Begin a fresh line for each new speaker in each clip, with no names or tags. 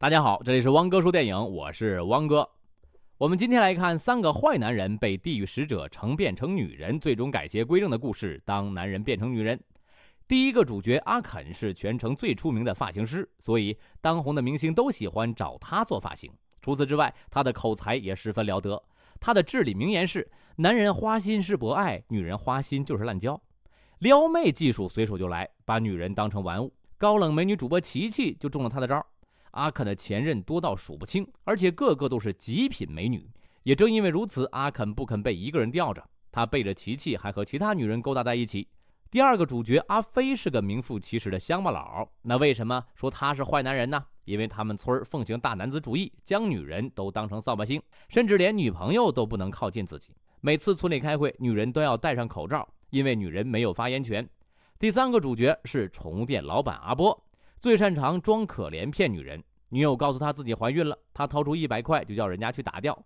大家好，这里是汪哥说电影，我是汪哥。我们今天来看三个坏男人被地狱使者成变成女人，最终改邪归正的故事。当男人变成女人，第一个主角阿肯是全城最出名的发型师，所以当红的明星都喜欢找他做发型。除此之外，他的口才也十分了得。他的至理名言是：“男人花心是博爱，女人花心就是滥交。”撩妹技术随手就来，把女人当成玩物。高冷美女主播琪琪就中了他的招。阿肯的前任多到数不清，而且个个都是极品美女。也正因为如此，阿肯不肯被一个人吊着，他背着琪琪还和其他女人勾搭在一起。第二个主角阿飞是个名副其实的乡巴佬，那为什么说他是坏男人呢？因为他们村奉行大男子主义，将女人都当成扫把星，甚至连女朋友都不能靠近自己。每次村里开会，女人都要戴上口罩，因为女人没有发言权。第三个主角是宠物店老板阿波，最擅长装可怜骗女人。女友告诉他自己怀孕了，他掏出一百块就叫人家去打掉。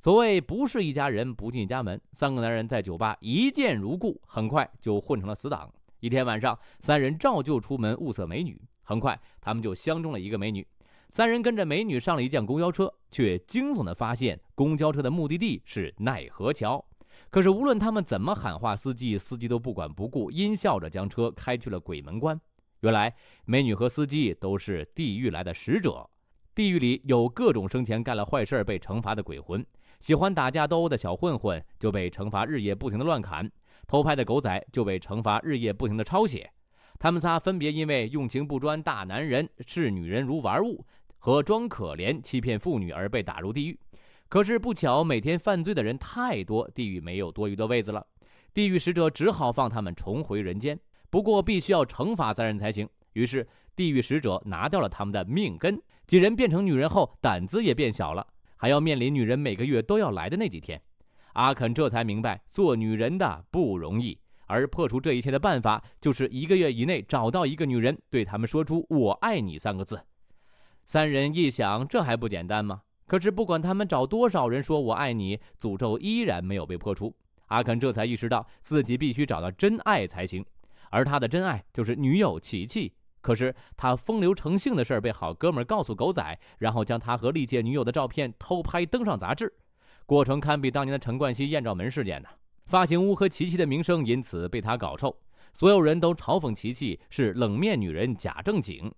所谓不是一家人，不进家门。三个男人在酒吧一见如故，很快就混成了死党。一天晚上，三人照旧出门物色美女，很快他们就相中了一个美女。三人跟着美女上了一辆公交车，却惊悚地发现公交车的目的地是奈何桥。可是无论他们怎么喊话司机，司机都不管不顾，阴笑着将车开去了鬼门关。原来美女和司机都是地狱来的使者。地狱里有各种生前干了坏事被惩罚的鬼魂，喜欢打架斗殴的小混混就被惩罚日夜不停的乱砍，偷拍的狗仔就被惩罚日夜不停的抄写。他们仨分别因为用情不专、大男人视女人如玩物和装可怜欺骗妇女而被打入地狱。可是不巧，每天犯罪的人太多，地狱没有多余的位子了，地狱使者只好放他们重回人间。不过必须要惩罚三人才行，于是地狱使者拿掉了他们的命根。几人变成女人后，胆子也变小了，还要面临女人每个月都要来的那几天。阿肯这才明白做女人的不容易，而破除这一切的办法就是一个月以内找到一个女人，对他们说出“我爱你”三个字。三人一想，这还不简单吗？可是不管他们找多少人说“我爱你”，诅咒依然没有被破除。阿肯这才意识到自己必须找到真爱才行，而他的真爱就是女友琪琪。可是他风流成性的事儿被好哥们儿告诉狗仔，然后将他和历届女友的照片偷拍登上杂志，过程堪比当年的陈冠希艳照门事件呢。发型屋和琪琪的名声因此被他搞臭，所有人都嘲讽琪琪是冷面女人假正经，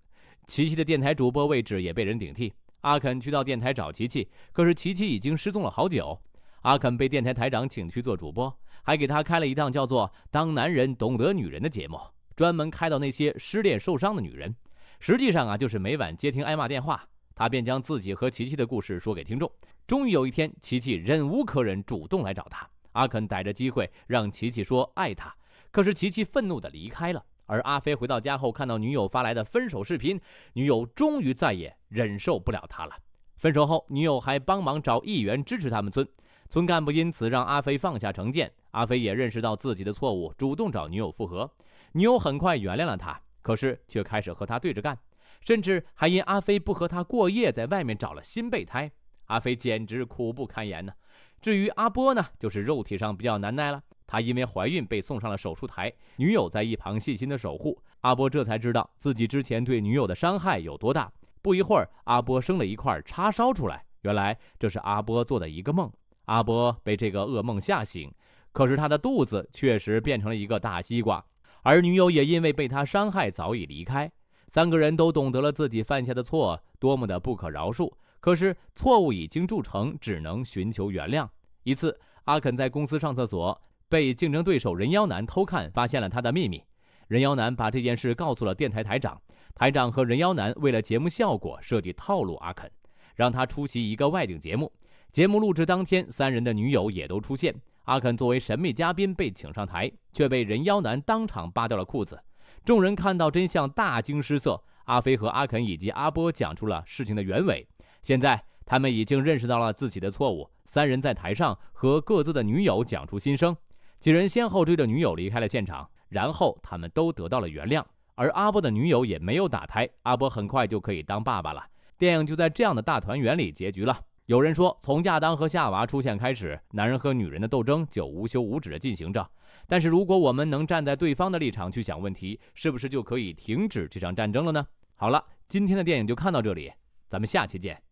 琪琪的电台主播位置也被人顶替。阿肯去到电台找琪琪，可是琪琪已经失踪了好久。阿肯被电台台长请去做主播，还给他开了一档叫做《当男人懂得女人》的节目。专门开到那些失恋受伤的女人，实际上啊，就是每晚接听挨骂电话，他便将自己和琪琪的故事说给听众。终于有一天，琪琪忍无可忍，主动来找他。阿肯逮着机会让琪琪说爱他，可是琪琪愤怒的离开了。而阿飞回到家后，看到女友发来的分手视频，女友终于再也忍受不了他了。分手后，女友还帮忙找议员支持他们村村干部，因此让阿飞放下成见。阿飞也认识到自己的错误，主动找女友复合。女友很快原谅了他，可是却开始和他对着干，甚至还因阿飞不和他过夜，在外面找了新备胎。阿飞简直苦不堪言呢。至于阿波呢，就是肉体上比较难耐了。他因为怀孕被送上了手术台，女友在一旁细心的守护。阿波这才知道自己之前对女友的伤害有多大。不一会儿，阿波生了一块叉烧出来。原来这是阿波做的一个梦。阿波被这个噩梦吓醒，可是他的肚子确实变成了一个大西瓜。而女友也因为被他伤害，早已离开。三个人都懂得了自己犯下的错多么的不可饶恕，可是错误已经铸成，只能寻求原谅。一次，阿肯在公司上厕所，被竞争对手人妖男偷看，发现了他的秘密。人妖男把这件事告诉了电台台长，台长和人妖男为了节目效果设计套路阿肯，让他出席一个外景节目。节目录制当天，三人的女友也都出现。阿肯作为神秘嘉宾被请上台，却被人妖男当场扒掉了裤子。众人看到真相，大惊失色。阿飞和阿肯以及阿波讲出了事情的原委。现在他们已经认识到了自己的错误，三人在台上和各自的女友讲出心声。几人先后追着女友离开了现场，然后他们都得到了原谅。而阿波的女友也没有打胎，阿波很快就可以当爸爸了。电影就在这样的大团圆里结局了。有人说，从亚当和夏娃出现开始，男人和女人的斗争就无休无止地进行着。但是，如果我们能站在对方的立场去想问题，是不是就可以停止这场战争了呢？好了，今天的电影就看到这里，咱们下期见。